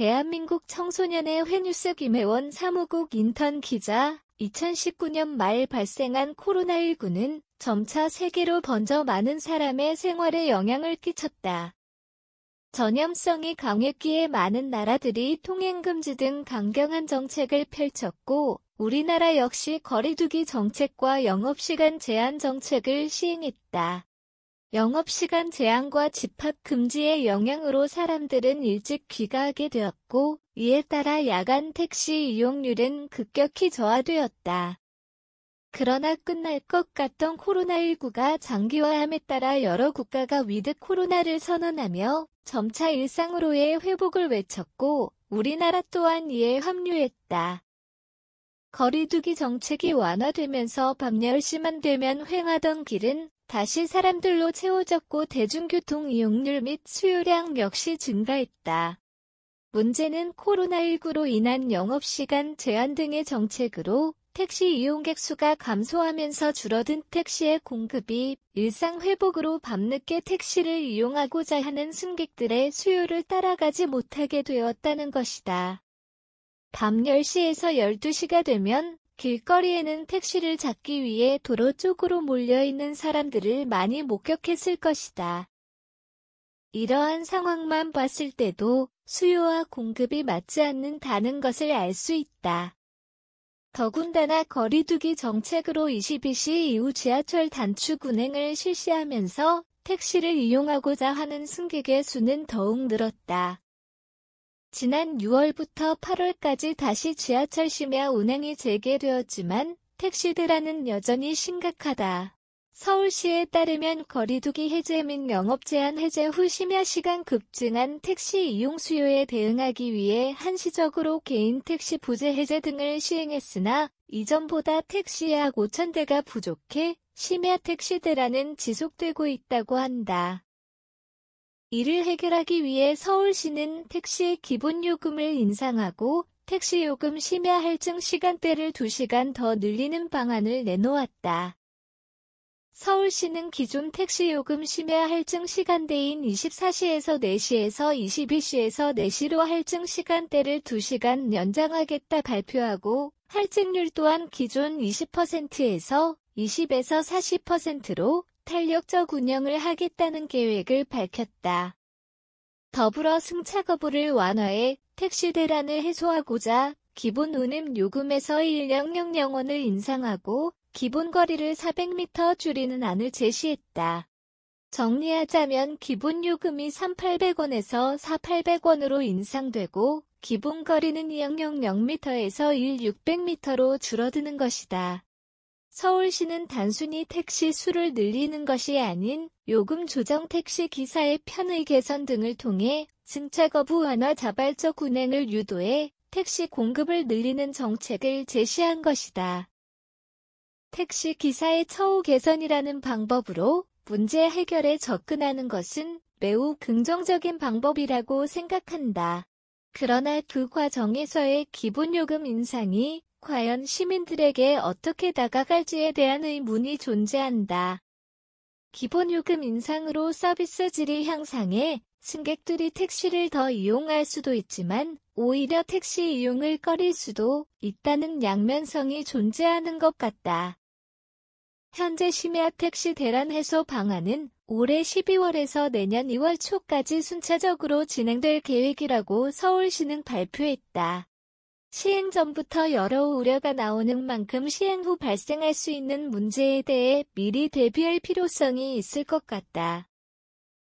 대한민국 청소년의 회뉴스 김혜원 사무국 인턴 기자 2019년 말 발생한 코로나19는 점차 세계로 번져 많은 사람의 생활에 영향을 끼쳤다. 전염성이 강했기에 많은 나라들이 통행금지 등 강경한 정책을 펼쳤고, 우리나라 역시 거리두기 정책과 영업시간 제한 정책을 시행했다. 영업시간 제한과 집합금지의 영향으로 사람들은 일찍 귀가하게 되었고 이에 따라 야간 택시 이용률은 급격히 저하되었다. 그러나 끝날 것 같던 코로나19가 장기화함에 따라 여러 국가가 위드 코로나를 선언하며 점차 일상으로의 회복을 외쳤고 우리나라 또한 이에 합류했다. 거리두기 정책이 완화되면서 밤 10시만 되면 횡하던 길은 다시 사람들로 채워졌고 대중교통 이용률 및 수요량 역시 증가했다. 문제는 코로나19로 인한 영업시간 제한 등의 정책으로 택시 이용객 수가 감소하면서 줄어든 택시의 공급이 일상 회복으로 밤늦게 택시를 이용하고자 하는 승객들의 수요를 따라가지 못하게 되었다는 것이다. 밤 10시에서 12시가 되면 길거리에는 택시를 잡기 위해 도로 쪽으로 몰려있는 사람들을 많이 목격했을 것이다. 이러한 상황만 봤을 때도 수요와 공급이 맞지 않는다는 것을 알 수 있다. 더군다나 거리두기 정책으로 22시 이후 지하철 단축 운행을 실시하면서 택시를 이용하고자 하는 승객의 수는 더욱 늘었다. 지난 6월부터 8월까지 다시 지하철 심야 운행이 재개되었지만 택시들라는 여전히 심각하다. 서울시에 따르면 거리두기 해제 및 영업 제한 해제 후 심야 시간 급증한 택시 이용 수요에 대응하기 위해 한시적으로 개인 택시 부재 해제 등을 시행했으나 이전보다 택시 약 5천 대가 부족해 심야 택시대라는 지속되고 있다고 한다. 이를 해결하기 위해 서울시는 택시 기본요금을 인상하고 택시요금 심야 할증 시간대를 2시간 더 늘리는 방안을 내놓았다. 서울시는 기존 택시요금 심야 할증 시간대인 24시에서 4시에서 22시에서 4시로 할증 시간대를 2시간 연장하겠다 발표하고 할증률 또한 기존 20%에서 20에서 40%로 탄력적 운영을 하겠다는 계획을 밝혔다. 더불어 승차 거부를 완화해 택시 대란을 해소하고자 기본 운임 요금에서 1.00원을 0 인상하고 기본 거리를 400m 줄이는 안을 제시했다. 정리하자면 기본 요금이 3,800원에서 4,800원으로 인상되고 기본 거리는 2.000m에서 1,600m로 줄어드는 것이다. 서울시는 단순히 택시 수를 늘리는 것이 아닌 요금 조정 택시 기사의 편의 개선 등을 통해 승차 거부 완화 자발적 운행을 유도해 택시 공급을 늘리는 정책을 제시한 것이다. 택시 기사의 처우 개선이라는 방법으로 문제 해결에 접근하는 것은 매우 긍정적인 방법이라고 생각한다. 그러나 그 과정에서의 기본요금 인상이 과연 시민들에게 어떻게 다가갈지에 대한 의문이 존재한다. 기본요금 인상으로 서비스 질이 향상해 승객들이 택시를 더 이용할 수도 있지만 오히려 택시 이용을 꺼릴 수도 있다는 양면성이 존재하는 것 같다. 현재 심야 택시 대란 해소 방안은 올해 12월에서 내년 2월 초까지 순차적으로 진행될 계획이라고 서울시는 발표했다. 시행 전부터 여러 우려가 나오는 만큼 시행 후 발생할 수 있는 문제에 대해 미리 대비할 필요성이 있을 것 같다.